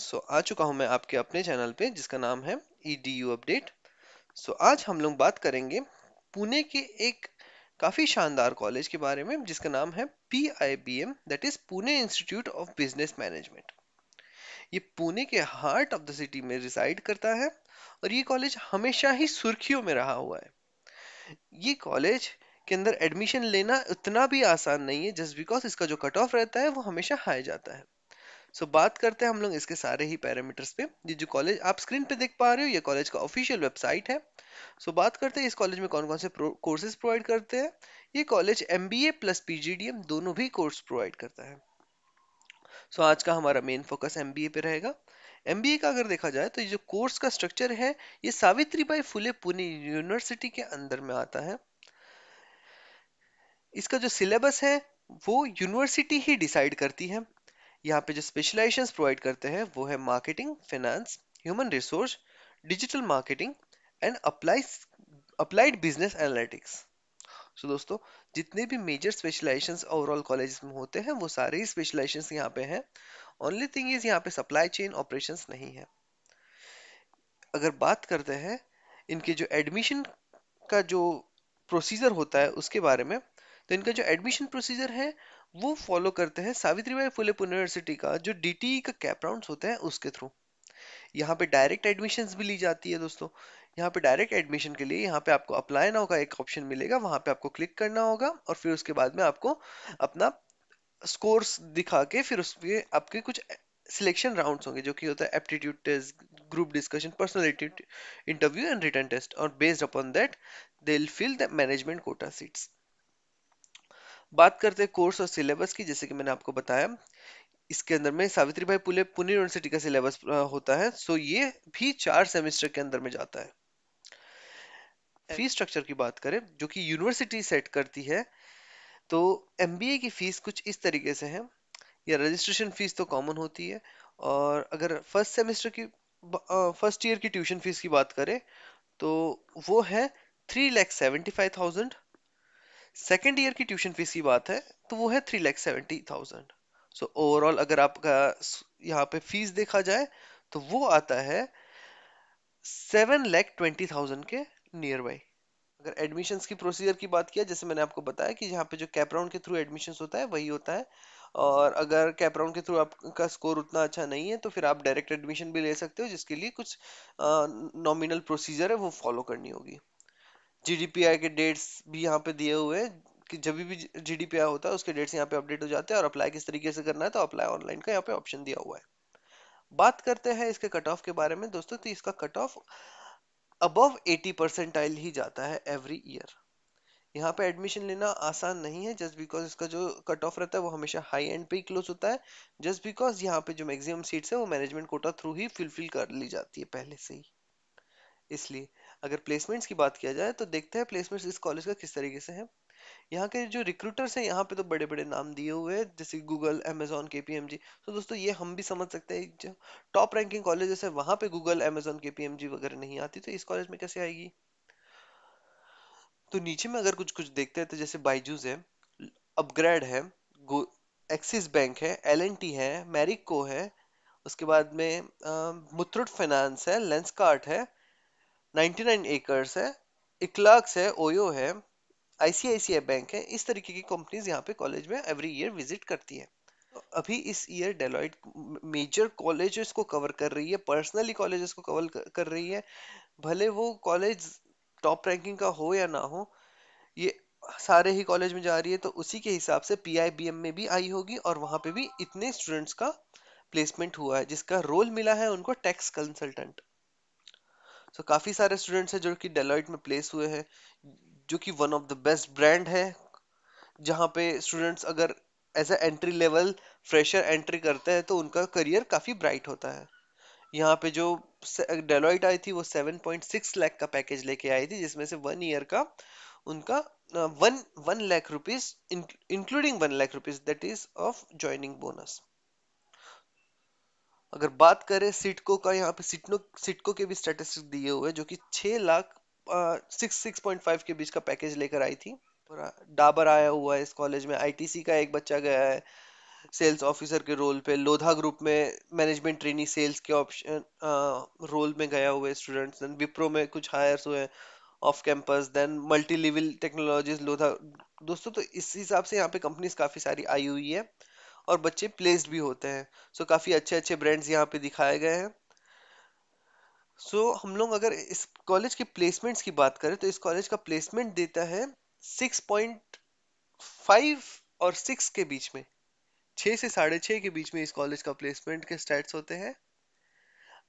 सो so, आ चुका हूं मैं आपके अपने चैनल पे जिसका नाम है E D U update so आज हम लोग बात करेंगे पुणे के एक काफ़ी शानदार कॉलेज के बारे में जिसका नाम है P I B M that is Pune institute of business management ये पुणे के हार्ट ऑफ द सिटी में रिसाइड करता है और ये कॉलेज हमेशा ही सुर्खियों में रहा हुआ है ये कॉलेज के अंदर एडमिशन लेना उतना भी आसान नहीं है जस्ट बिकॉज इसका जो कट ऑफ रहता है वो हमेशा हाई जाता है सो so, बात करते हैं हम लोग इसके सारे ही पैरामीटर्स पे ये जो कॉलेज आप स्क्रीन पे देख पा रहे हो ये कॉलेज का ऑफिशियल वेबसाइट है सो so, बात करते हैं इस कॉलेज में कौन कौन से कोर्सेज प्रोवाइड करते हैं ये कॉलेज एम प्लस पी दोनों भी कोर्स प्रोवाइड करता है सो so, आज का हमारा मेन फोकस एम पे रहेगा एम का अगर देखा जाए तो ये जो कोर्स का स्ट्रक्चर है ये सावित्री बाई फुले पुणे यूनिवर्सिटी के अंदर में आता है इसका जो सिलेबस है वो यूनिवर्सिटी ही डिसाइड करती है यहाँ पे जो स्पेशलाइजेशन प्रोवाइड करते हैं वो है marketing finance human resource digital marketing and apply applied business analytics so दोस्तों जितने भी मेजर स्पेशलाइजेशन ओवरऑल कॉलेज में होते हैं वो सारे ही स्पेशलाइजेशन यहाँ पे हैं ओनली थिंग इज यहाँ पे सप्लाई चेन ऑपरेशन नहीं है अगर बात करते हैं इनके जो एडमिशन का जो प्रोसीजर होता है उसके बारे में तो इनका जो एडमिशन प्रोसीजर है वो फॉलो करते हैं सावित्रीबाई फुले यूनिवर्सिटी का जो डी का कैप राउंड होते हैं उसके थ्रू यहाँ पे डायरेक्ट एडमिशन भी ली जाती है दोस्तों यहाँ पे डायरेक्ट एडमिशन के लिए यहाँ पे आपको अप्लाई ना होगा एक ऑप्शन मिलेगा वहाँ पे आपको क्लिक करना होगा और फिर उसके बाद में आपको अपना स्कोर्स दिखा के फिर उसके आपके कुछ सिलेक्शन राउंड्स होंगे जो कि होता है aptitude test group discussion personal interview and written test और based upon that they will fill the management quota seats बात करते हैं कोर्स और सिलेबस की जैसे कि मैंने आपको बताया इसके अंदर में सावित्री भाई पुले पुणे यूनिवर्सिटी का सिलेबस होता है सो ये भी चार सेमेस्टर के अंदर में जाता है फीस स्ट्रक्चर की बात करें जो कि यूनिवर्सिटी सेट करती है तो एम की फीस कुछ इस तरीके से है या रजिस्ट्रेशन फीस तो कॉमन होती है और अगर फर्स्ट सेमेस्टर की फर्स्ट ईयर की ट्यूशन फीस की बात करें तो वो है three lakh seventy five thousand second year की ट्यूशन फीस की बात है तो वो है three lakh seventy thousand so overall अगर आपका यहाँ पे फीस देखा जाए तो वो आता है सेवन लैख ट्वेंटी थाउजेंड के नियर बाई अगर एडमिशंस की प्रोसीजर की बात किया जैसे मैंने आपको बताया कि यहाँ पे जो कैपराउंड के थ्रू एडमिशंस होता है वही होता है और अगर कैपराउंड के थ्रू आपका स्कोर उतना अच्छा नहीं है तो फिर आप डायरेक्ट एडमिशन भी ले सकते हो जिसके लिए कुछ नॉमिनल प्रोसीजर है वो फॉलो करनी होगी जीडीपीआई के डेट्स भी यहाँ पे दिए हुए हैं कि जब भी जीडीपीआई होता है उसके डेट्स यहाँ पे अपडेट हो जाते हैं और अप्लाई किस तरीके से करना है तो अप्लाई ऑनलाइन का यहाँ पे ऑप्शन दिया हुआ है बात करते हैं इसके कट ऑफ के बारे में दोस्तों तो इसका cut off above eighty percentile ही जाता है एवरी ईयर यहाँ पे एडमिशन लेना आसान नहीं है जस्ट बिकॉज इसका जो कट ऑफ रहता है वो हमेशा हाई एंड पे ही क्लोज होता है जस्ट बिकॉज यहाँ पे जो मैक्सिमम सीट्स है वो मैनेजमेंट कोटा थ्रू ही फिलफिल कर ली जाती है पहले से ही इसलिए अगर प्लेसमेंट्स की बात किया जाए तो देखते हैं प्लेसमेंट्स इस कॉलेज का किस तरीके से है यहाँ के जो रिक्रूटर्स हैं यहाँ पे तो बड़े बड़े नाम दिए हुए हैं जैसे Google Amazon K P M G तो दोस्तों ये हम भी समझ सकते हैं जो टॉप रैंकिंग कॉलेजेस है वहाँ पे Google Amazon K P M G वगैरह नहीं आती तो इस कॉलेज में कैसे आएगी तो नीचे में अगर कुछ कुछ देखते हैं तो जैसे बाइजूज है अपग्रेड है एक्सिस बैंक है एल है मैरिको है उसके बाद में मुथ्रुट फाइनेंस है लेंसकार्ट है 99 एकर्स है इकलाक्स है ओयो है आईसीआईसीआई बैंक है इस तरीके की कंपनीज यहाँ पे कॉलेज में एवरी ईयर विजिट करती है अभी इस ईयर डेलॉइट मेजर कॉलेजेस को कवर कर रही है पर्सनली कॉलेजेस को कवर कर रही है भले वो कॉलेज टॉप रैंकिंग का हो या ना हो ये सारे ही कॉलेज में जा रही है तो उसी के हिसाब से पी में भी आई होगी और वहाँ पे भी इतने स्टूडेंट्स का प्लेसमेंट हुआ है जिसका रोल मिला है उनको टैक्स कंसल्टेंट सो so, काफ़ी सारे स्टूडेंट्स हैं जो कि डेलॉइट में प्लेस हुए हैं जो कि one of the best brand है जहाँ पे स्टूडेंट्स अगर as a entry level fresher entry करते हैं तो उनका करियर काफ़ी ब्राइट होता है यहाँ पे जो डेलॉइट आई थी वो 7.6 लाख का पैकेज लेके आई थी जिसमें से वन ईयर का उनका one one lakh rupees including one lakh rupees that is of joining bonus अगर बात करें सिटको का यहाँ पे सिटनो सिटको के भी स्टेटिस्टिक दिए हुए जो कि छः lakh six six point five के बीच का पैकेज लेकर आई थी डाबर आया हुआ है इस कॉलेज में आईटीसी का एक बच्चा गया है सेल्स ऑफिसर के रोल पे लोधा ग्रुप में मैनेजमेंट ट्रेनिंग सेल्स के ऑप्शन रोल में गया हुए स्टूडेंट्स देन विप्रो में कुछ हायर्स हुए off campus then multi level technologies Lodha दोस्तों तो इस हिसाब से यहाँ पे कंपनीज काफ़ी सारी आई हुई है और बच्चे प्लेस्ड भी होते हैं सो so, काफ़ी अच्छे अच्छे ब्रांड्स यहाँ पे दिखाए गए हैं सो so, हम लोग अगर इस कॉलेज के प्लेसमेंट्स की बात करें तो इस कॉलेज का प्लेसमेंट देता है सिक्स पॉइंट फाइव और सिक्स के बीच में छः से साढ़े छः के बीच में इस कॉलेज का प्लेसमेंट के स्टैट्स होते हैं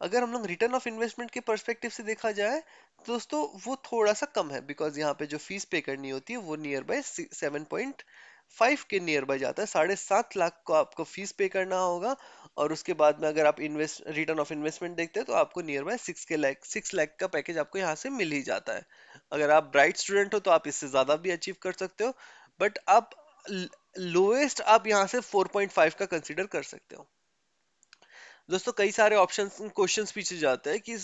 अगर हम लोग रिटर्न ऑफ इन्वेस्टमेंट के परस्पेक्टिव से देखा जाए तो दोस्तों वो थोड़ा सा कम है बिकॉज यहाँ पे जो फीस पे करनी होती है वो nearby seven point five के नियर बाय जाता है साढ़े सात लाख को आपको फीस पे करना होगा और उसके बाद में अगर आप इन्वेस्ट रिटर्न ऑफ इन्वेस्टमेंट देखते हैं तो आपको नियर बाय सिक्स के लाख सिक्स लाख का पैकेज आपको यहाँ से मिल ही जाता है अगर आप ब्राइट स्टूडेंट हो तो आप इससे ज़्यादा भी अचीव कर सकते हो बट आप लोएस्ट आप यहाँ से फोर का कंसिडर कर सकते हो दोस्तों कई सारे ऑप्शन क्वेश्चन पीछे जाते हैं कि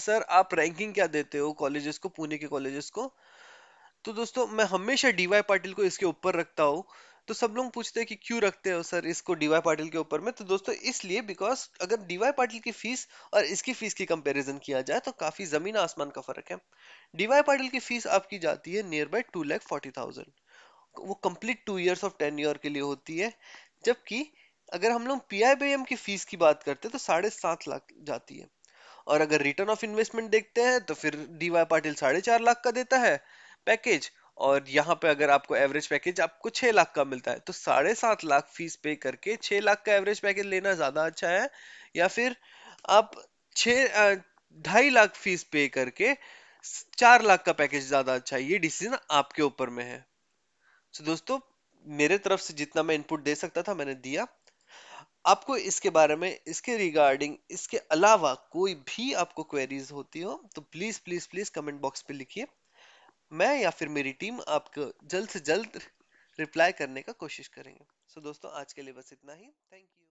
सर आप रैंकिंग क्या देते हो कॉलेजेस को पुणे के कॉलेजेस को तो दोस्तों मैं हमेशा डीवाई पाटिल को इसके ऊपर रखता हूँ तो सब लोग पूछते हैं कि क्यों रखते हो सर इसको डीवाई पाटिल के ऊपर में तो दोस्तों इसलिए बिकॉज अगर डीवाई पाटिल की फीस और इसकी फीस की कंपैरिजन किया जाए तो काफी जमीन आसमान का फर्क है डीवाई पाटिल की फीस आपकी जाती है nearby two lakh forty thousand वो complete two years of ten year के लिए होती है जबकि अगर हम लोग पी की फीस की बात करते हैं तो साढ़े सात लाख जाती है और अगर रिटर्न ऑफ इन्वेस्टमेंट देखते हैं तो फिर डीवाई पाटिल साढ़े चार लाख का देता है पैकेज और यहाँ पे अगर आपको एवरेज पैकेज आपको छह लाख का मिलता है तो साढ़े सात लाख फीस पे करके छह लाख का एवरेज पैकेज लेना ज्यादा अच्छा है या फिर आप छ ढाई लाख फीस पे करके चार लाख का पैकेज ज्यादा अच्छा है ये डिसीजन आपके ऊपर में है तो दोस्तों मेरे तरफ से जितना मैं इनपुट दे सकता था मैंने दिया आपको इसके बारे में इसके रिगार्डिंग इसके अलावा कोई भी आपको क्वेरीज होती हो तो please please please comment box पे लिखिए मैं या फिर मेरी टीम आपको जल्द से जल्द रिप्लाई करने का कोशिश करेंगे सो so, दोस्तों आज के लिए बस इतना ही थैंक यू